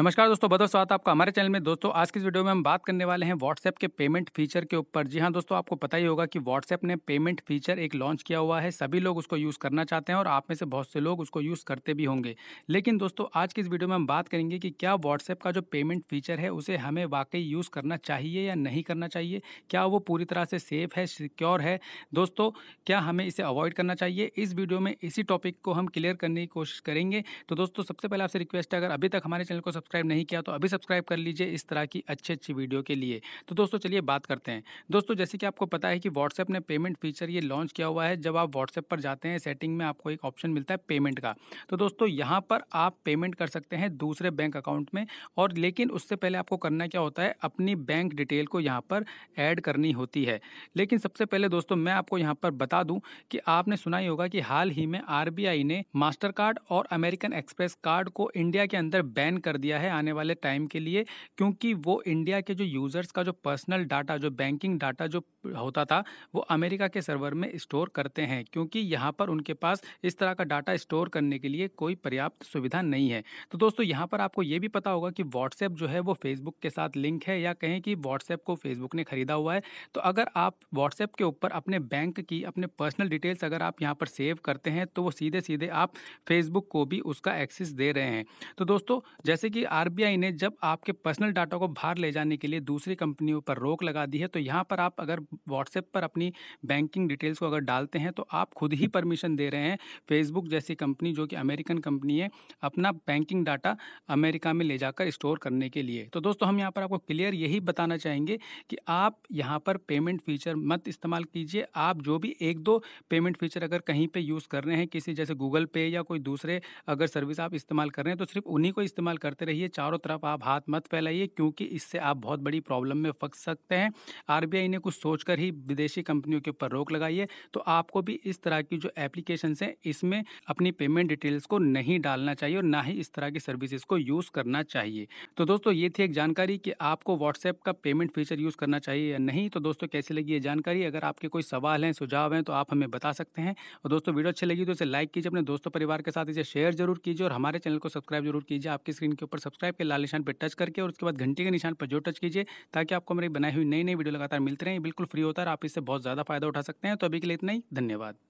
नमस्कार दोस्तों बहुत स्वागत आपका हमारे चैनल में दोस्तों आज की इस वीडियो में हम बात करने वाले हैं व्हाट्सएप के पेमेंट फीचर के ऊपर जी हाँ दोस्तों आपको पता ही होगा कि व्हाट्सएप ने पेमेंट फीचर एक लॉन्च किया हुआ है सभी लोग उसको यूज़ करना चाहते हैं और आप में से बहुत से लोग उसको यूज़ करते भी होंगे लेकिन दोस्तों आज की इस वीडियो में हम बात करेंगे कि क्या व्हाट्सएप का जो पेमेंट फीचर है उसे हमें वाकई यूज़ करना चाहिए या नहीं करना चाहिए क्या वो पूरी तरह से सेफ है सिक्योर है दोस्तों क्या हमें इसे अवॉइड करना चाहिए इस वीडियो में इसी टॉपिक को हम क्लियर करने की कोशिश करेंगे तो दोस्तों सबसे पहले आपसे रिक्वेस्ट है अगर अभी तक हमारे चैनल को सब्सक्राइब नहीं किया तो अभी सब्सक्राइब कर लीजिए इस तरह की अच्छी अच्छी वीडियो के लिए तो दोस्तों चलिए बात करते हैं दोस्तों जैसे कि आपको पता है कि व्हाट्सएप ने पेमेंट फीचर ये लॉन्च किया हुआ है जब आप व्हाट्सएप पर जाते हैं सेटिंग में आपको एक ऑप्शन मिलता है पेमेंट का तो दोस्तों यहाँ पर आप पेमेंट कर सकते हैं दूसरे बैंक अकाउंट में और लेकिन उससे पहले आपको करना क्या होता है अपनी बैंक डिटेल को यहाँ पर ऐड करनी होती है लेकिन सबसे पहले दोस्तों मैं आपको यहाँ पर बता दूँ कि आपने सुना ही होगा कि हाल ही में आर ने मास्टर कार्ड और अमेरिकन एक्सप्रेस कार्ड को इंडिया के अंदर बैन कर दिया दिया है आने वाले टाइम के लिए क्योंकि वो इंडिया के जो यूज़र्स का जो पर्सनल डाटा जो बैंकिंग डाटा जो होता था वो अमेरिका के सर्वर में स्टोर करते हैं क्योंकि यहाँ पर उनके पास इस तरह का डाटा स्टोर करने के लिए कोई पर्याप्त सुविधा नहीं है तो दोस्तों यहाँ पर आपको ये भी पता होगा कि व्हाट्सएप जो है वो फेसबुक के साथ लिंक है या कहें कि व्हाट्सएप को फेसबुक ने खरीदा हुआ है तो अगर आप व्हाट्सएप के ऊपर अपने बैंक की अपने पर्सनल डिटेल्स अगर आप यहाँ पर सेव करते हैं तो वो सीधे सीधे आप फेसबुक को भी उसका एक्सेस दे रहे हैं तो दोस्तों जैसे कि आरबीआई ने जब आपके पर्सनल डाटा को बाहर ले जाने के लिए दूसरी कंपनियों पर रोक लगा दी है तो यहाँ पर आप अगर व्हाट्सएप पर अपनी बैंकिंग डिटेल्स को अगर डालते हैं तो आप खुद ही परमिशन दे रहे हैं फेसबुक जैसी कंपनी जो कि अमेरिकन कंपनी है अपना बैंकिंग डाटा अमेरिका में ले जाकर स्टोर करने के लिए तो दोस्तों हम यहाँ पर आपको क्लियर यही बताना चाहेंगे कि आप यहाँ पर पेमेंट फीचर मत इस्तेमाल कीजिए आप जो भी एक दो पेमेंट फीचर अगर कहीं पर यूज़ कर रहे हैं किसी जैसे गूगल पे या कोई दूसरे अगर सर्विस आप इस्तेमाल कर रहे हैं तो सिर्फ उन्हीं को इस्तेमाल करते रहिए चारों तरफ आप हाथ मत फैलाइए क्योंकि इससे आप बहुत बड़ी प्रॉब्लम में फंस सकते हैं आर ने कुछ सोचकर ही विदेशी कंपनियों के ऊपर रोक लगाई है तो आपको भी इस तरह की जो एप्लीकेशन है इसमें अपनी पेमेंट डिटेल्स को नहीं डालना चाहिए और ना ही इस तरह की सर्विसेज को यूज़ करना चाहिए तो दोस्तों ये थी एक जानकारी कि आपको व्हाट्सएप का पेमेंट फीचर यूज़ करना चाहिए या नहीं तो दोस्तों कैसी लगी ये जानकारी अगर आपके कोई सवाल हैं सुझाव हैं तो आप हमें बता सकते हैं और दोस्तों वीडियो अच्छी लगी तो इसे लाइक कीजिए अपने दोस्तों परिवार के साथ इसे शेयर जरूर कीजिए और हमारे चैनल को सब्सक्राइब जरूर कीजिए आपकी स्क्रीन के ऊपर पर सब्सक्राइब के लाल निशान पर टच करके और उसके बाद घंटी के निशान पर जो टच कीजिए ताकि आपको मेरी बनाई हुई नई नई वीडियो लगातार मिलते रहे बिल्कुल फ्री होता है आप इससे बहुत ज़्यादा फायदा उठा सकते हैं तो अभी के लिए इतना ही धन्यवाद